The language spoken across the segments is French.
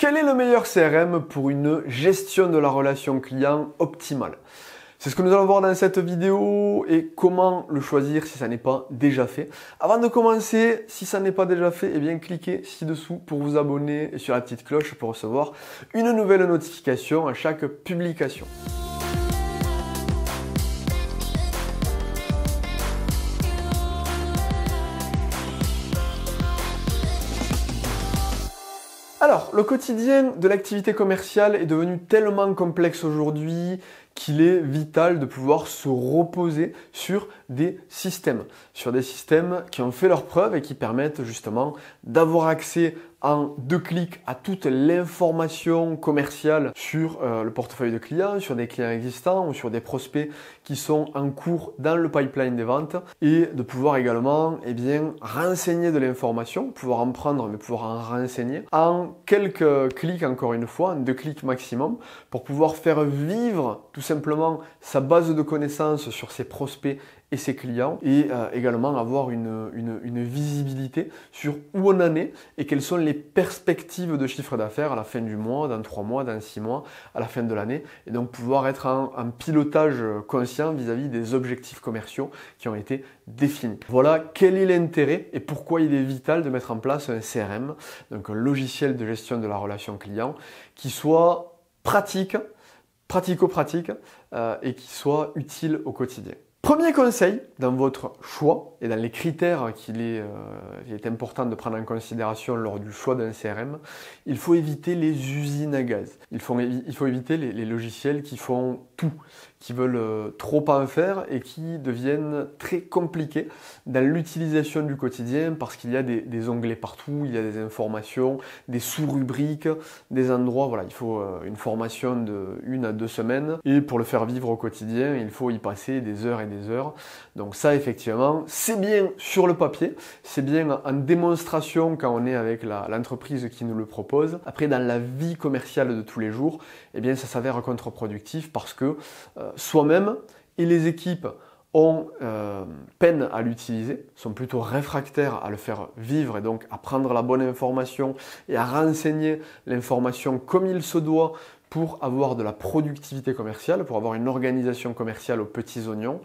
Quel est le meilleur CRM pour une gestion de la relation client optimale C'est ce que nous allons voir dans cette vidéo et comment le choisir si ça n'est pas déjà fait. Avant de commencer, si ça n'est pas déjà fait, et eh bien cliquez ci-dessous pour vous abonner et sur la petite cloche pour recevoir une nouvelle notification à chaque publication. Alors, le quotidien de l'activité commerciale est devenu tellement complexe aujourd'hui qu'il est vital de pouvoir se reposer sur des systèmes, sur des systèmes qui ont fait leur preuve et qui permettent justement d'avoir accès en deux clics à toute l'information commerciale sur euh, le portefeuille de clients, sur des clients existants ou sur des prospects qui sont en cours dans le pipeline des ventes et de pouvoir également et eh bien, renseigner de l'information, pouvoir en prendre mais pouvoir en renseigner en quelques clics encore une fois, en deux clics maximum pour pouvoir faire vivre tout ça, simplement sa base de connaissances sur ses prospects et ses clients et euh, également avoir une, visibilité sur où on en est et quelles sont les perspectives de chiffre d'affaires à la fin du mois, dans trois mois, dans six mois, à la fin de l'année et donc pouvoir être en, pilotage conscient vis à -vis des objectifs commerciaux qui ont été définis. Voilà quel est l'intérêt et pourquoi il est vital de mettre en place un CRM, donc un logiciel de gestion de la relation client qui soit pratique, pratico-pratique euh, et qui soit utile au quotidien. Premier conseil dans votre choix et dans les critères qu'il est, euh, est, important de prendre en considération lors du choix d'un CRM, il faut éviter les usines à gaz. Il faut, il faut éviter les, logiciels qui font tout, qui veulent euh, trop en faire et qui deviennent très compliqués dans l'utilisation du quotidien parce qu'il y a des, des, onglets partout, il y a des informations, des sous-rubriques, des endroits. Voilà, il faut euh, une formation de une à deux semaines et pour le faire vivre au quotidien, il faut y passer des heures et des heures. Donc ça, effectivement, c'est bien sur le papier, c'est bien en démonstration quand on est avec l'entreprise qui nous le propose. Après, dans la vie commerciale de tous les jours, eh bien, ça s'avère contre-productif parce que euh, soi-même et les équipes ont euh, peine à l'utiliser, sont plutôt réfractaires à le faire vivre et donc à prendre la bonne information et à renseigner l'information comme il se doit pour avoir de la productivité commerciale, pour avoir une organisation commerciale aux petits oignons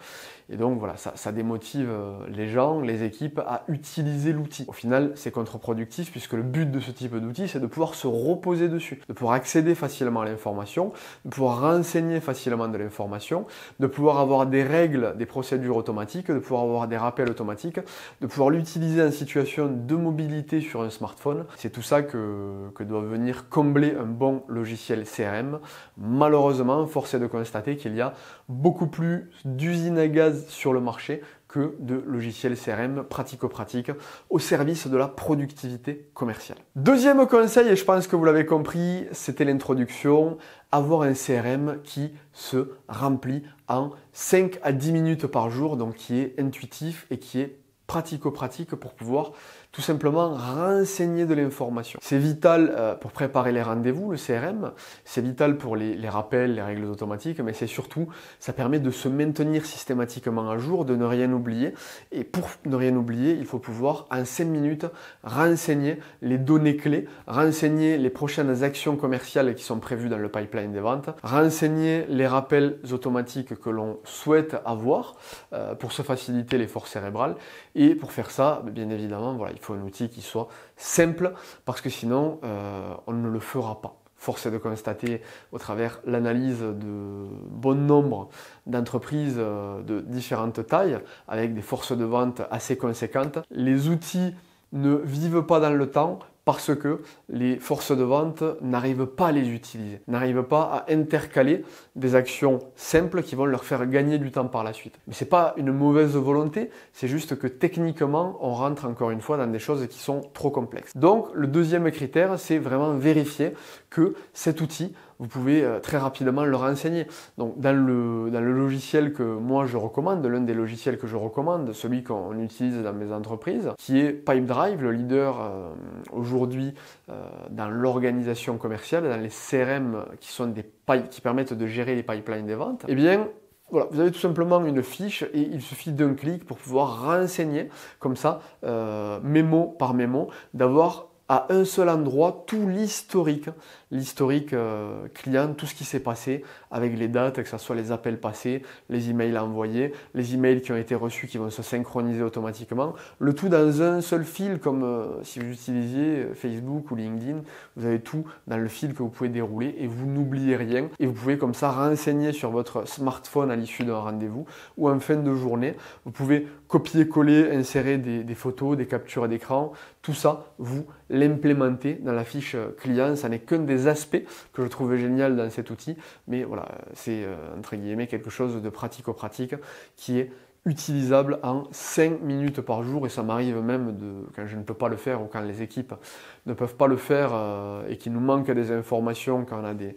et donc voilà, ça, démotive euh, les gens, les équipes à utiliser l'outil. Au final, c'est contre-productif puisque le but de ce type d'outil, c'est de pouvoir se reposer dessus, de pouvoir accéder facilement à l'information, de pouvoir renseigner facilement de l'information, de pouvoir avoir des règles, des procédures automatiques, de pouvoir avoir des rappels automatiques, de pouvoir l'utiliser en situation de mobilité sur un smartphone. C'est tout ça que, que doit venir combler un bon logiciel CRM. Malheureusement, force est de constater qu'il y a beaucoup plus d'usines à gaz sur le marché que de logiciels CRM pratico-pratique au service de la productivité commerciale. Deuxième conseil, et je pense que vous l'avez compris, c'était l'introduction, avoir un CRM qui se remplit en 5 à 10 minutes par jour, donc qui est intuitif et qui est pratico-pratique pour pouvoir tout simplement renseigner de l'information. C'est vital euh, pour préparer les rendez-vous, le CRM, c'est vital pour les, rappels, les règles automatiques, mais c'est surtout, ça permet de se maintenir systématiquement à jour, de ne rien oublier. Et pour ne rien oublier, il faut pouvoir, en 5 minutes, renseigner les données clés, renseigner les prochaines actions commerciales qui sont prévues dans le pipeline des ventes, renseigner les rappels automatiques que l'on souhaite avoir euh, pour se faciliter les forces cérébrales Et pour faire ça, bien évidemment, voilà, il faut faut un outil qui soit simple, parce que sinon, euh, on ne le fera pas. Force est de constater, au travers l'analyse de bon nombre d'entreprises euh, de différentes tailles, avec des forces de vente assez conséquentes, les outils ne vivent pas dans le temps, parce que les forces de vente n'arrivent pas à les utiliser, n'arrivent pas à intercaler des actions simples qui vont leur faire gagner du temps par la suite. Mais n'est pas une mauvaise volonté, c'est juste que techniquement, on rentre encore une fois dans des choses qui sont trop complexes. Donc le deuxième critère, c'est vraiment vérifier que cet outil vous pouvez euh, très rapidement le renseigner. Donc dans le, dans le logiciel que moi je recommande, l'un des logiciels que je recommande, celui qu'on utilise dans mes entreprises, qui est Pipedrive, le leader euh, aujourd'hui euh, dans l'organisation commerciale, dans les CRM qui sont des qui permettent de gérer les pipelines des ventes, eh bien voilà, vous avez tout simplement une fiche et il suffit d'un clic pour pouvoir renseigner comme ça, mémo par mémo, d'avoir à un seul endroit tout l'historique l'historique euh, client, tout ce qui s'est passé avec les dates, que ce soit les appels passés, les emails envoyés les emails qui ont été reçus qui vont se synchroniser automatiquement, le tout dans un seul fil, comme euh, si vous utilisiez euh, Facebook ou LinkedIn, vous avez tout dans le fil que vous pouvez dérouler et vous n'oubliez rien et vous pouvez comme ça renseigner sur votre smartphone à l'issue d'un rendez-vous ou en fin de journée, vous pouvez copier-coller, insérer des, photos, des captures d'écran, tout ça, vous l'implémentez dans la fiche client, ça n'est aspects que je trouvais génial dans cet outil, mais voilà, c'est euh, entre guillemets quelque chose de pratico-pratique qui est utilisable en 5 minutes par jour et ça m'arrive même de, quand je ne peux pas le faire ou quand les équipes ne peuvent pas le faire euh, et qu'il nous manque des informations, quand on a des,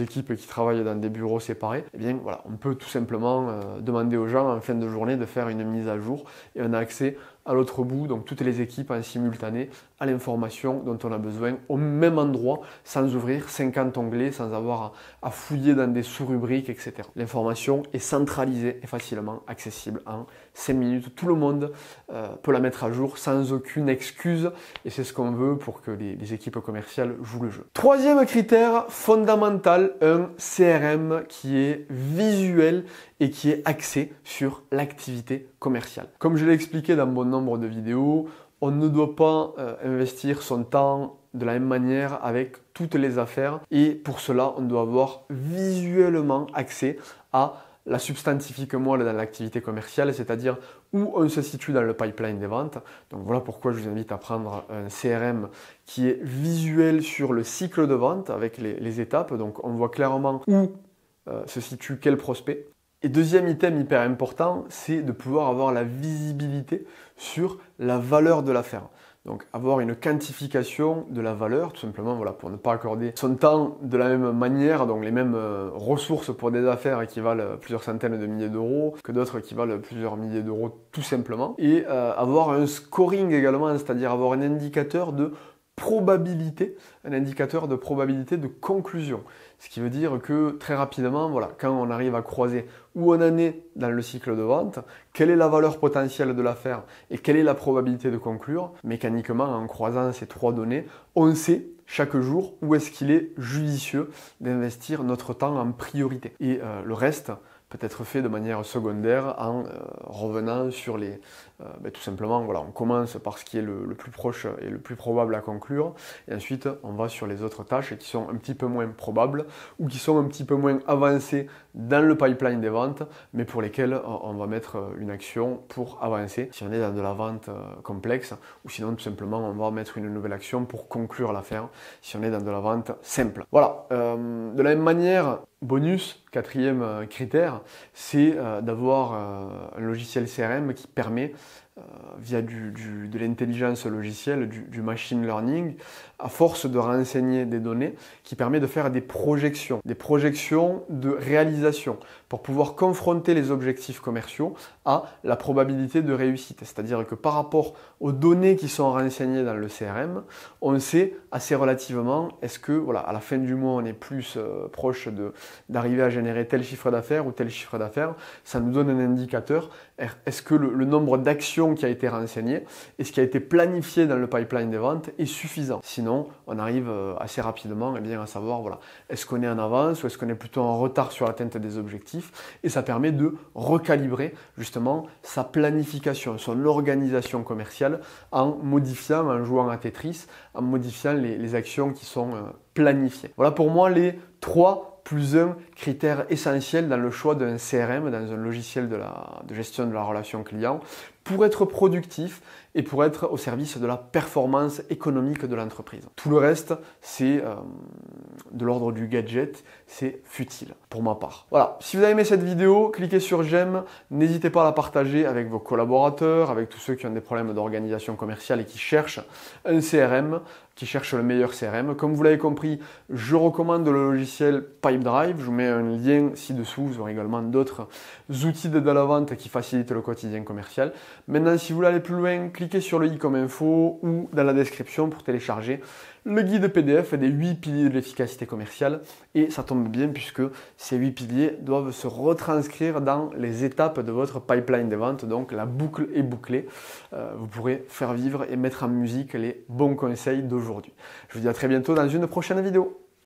équipes qui travaillent dans des bureaux séparés, et eh bien voilà, on peut tout simplement euh, demander aux gens en fin de journée de faire une mise à jour et on a accès à l'autre bout, donc toutes les équipes en simultané l'information dont on a besoin au même endroit sans ouvrir 50 onglets, sans avoir à, fouiller dans des sous-rubriques, etc. L'information est centralisée et facilement accessible en 5 minutes. Tout le monde euh, peut la mettre à jour sans aucune excuse et c'est ce qu'on veut pour que les, les équipes commerciales jouent le jeu. Troisième critère fondamental, un CRM qui est visuel et qui est axé sur l'activité commerciale. Comme je l'ai expliqué dans bon nombre de vidéos, on ne doit pas euh, investir son temps de la même manière avec toutes les affaires et pour cela on doit avoir visuellement accès à la substantifique moelle dans l'activité commerciale, c'est-à-dire où on se situe dans le pipeline des ventes. Donc voilà pourquoi je vous invite à prendre un CRM qui est visuel sur le cycle de vente avec les, étapes. Donc on voit clairement où euh, se situe quel prospect, et deuxième item hyper important, c'est de pouvoir avoir la visibilité sur la valeur de l'affaire. Donc avoir une quantification de la valeur, tout simplement voilà, pour ne pas accorder son temps de la même manière, donc les mêmes euh, ressources pour des affaires qui valent plusieurs centaines de milliers d'euros, que d'autres qui valent plusieurs milliers d'euros tout simplement. Et euh, avoir un scoring également, c'est-à-dire avoir un indicateur de probabilité, un indicateur de probabilité de conclusion. Ce qui veut dire que très rapidement, voilà, quand on arrive à croiser où on en est dans le cycle de vente, quelle est la valeur potentielle de l'affaire et quelle est la probabilité de conclure, mécaniquement, en croisant ces trois données, on sait chaque jour où est-ce qu'il est judicieux d'investir notre temps en priorité. Et euh, le reste, peut être fait de manière secondaire en euh, revenant sur les... Euh, ben, tout simplement, voilà, on commence par ce qui est le, plus proche et le plus probable à conclure, et ensuite on va sur les autres tâches qui sont un petit peu moins probables ou qui sont un petit peu moins avancées dans le pipeline des ventes, mais pour lesquelles euh, on va mettre une action pour avancer, si on est dans de la vente complexe, ou sinon tout simplement on va mettre une nouvelle action pour conclure l'affaire, si on est dans de la vente simple. Voilà, de la même manière, bonus, Quatrième euh, critère, c'est euh, d'avoir euh, un logiciel CRM qui permet, via de l'intelligence logicielle, du, machine learning, à force de renseigner des données, qui permet de faire des projections, des projections de réalisation, pour pouvoir confronter les objectifs commerciaux à la probabilité de réussite. C'est-à-dire que par rapport aux données qui sont renseignées dans le CRM, on sait assez relativement est-ce que voilà, à la fin du mois on est plus proche d'arriver à générer générer tel chiffre d'affaires ou tel chiffre d'affaires. Ça nous donne un indicateur. Est-ce que le, nombre d'actions qui a été renseigné et ce qui a été planifié dans le pipeline des ventes est suffisant Sinon, on arrive euh, assez rapidement eh bien, à savoir voilà, est-ce qu'on est en avance ou est-ce qu'on est plutôt en retard sur l'atteinte des objectifs. Et ça permet de recalibrer justement sa planification, son organisation commerciale en modifiant, en jouant à Tetris, en modifiant les actions qui sont euh, planifiées. Voilà pour moi les trois plus un critère essentiel dans le choix d'un CRM, dans un logiciel de, la, de gestion de la relation client, pour être productif et pour être au service de la performance économique de l'entreprise. Tout le reste, c'est euh, de l'ordre du gadget, c'est futile pour ma part. Voilà, si vous avez aimé cette vidéo, cliquez sur j'aime, n'hésitez pas à la partager avec vos collaborateurs, avec tous ceux qui ont des problèmes d'organisation commerciale et qui cherchent un CRM, qui cherchent le meilleur CRM. Comme vous l'avez compris, je recommande le logiciel Pipedrive, je vous mets un lien ci-dessous, vous aurez également d'autres outils de la vente qui facilitent le quotidien commercial. Maintenant, si vous voulez aller plus loin, cliquez sur le i comme info ou dans la description pour télécharger le guide PDF des 8 piliers de l'efficacité commerciale. Et ça tombe bien puisque ces 8 piliers doivent se retranscrire dans les étapes de votre pipeline de vente. Donc la boucle est bouclée. Euh, vous pourrez faire vivre et mettre en musique les bons conseils d'aujourd'hui. Je vous dis à très bientôt dans une prochaine vidéo.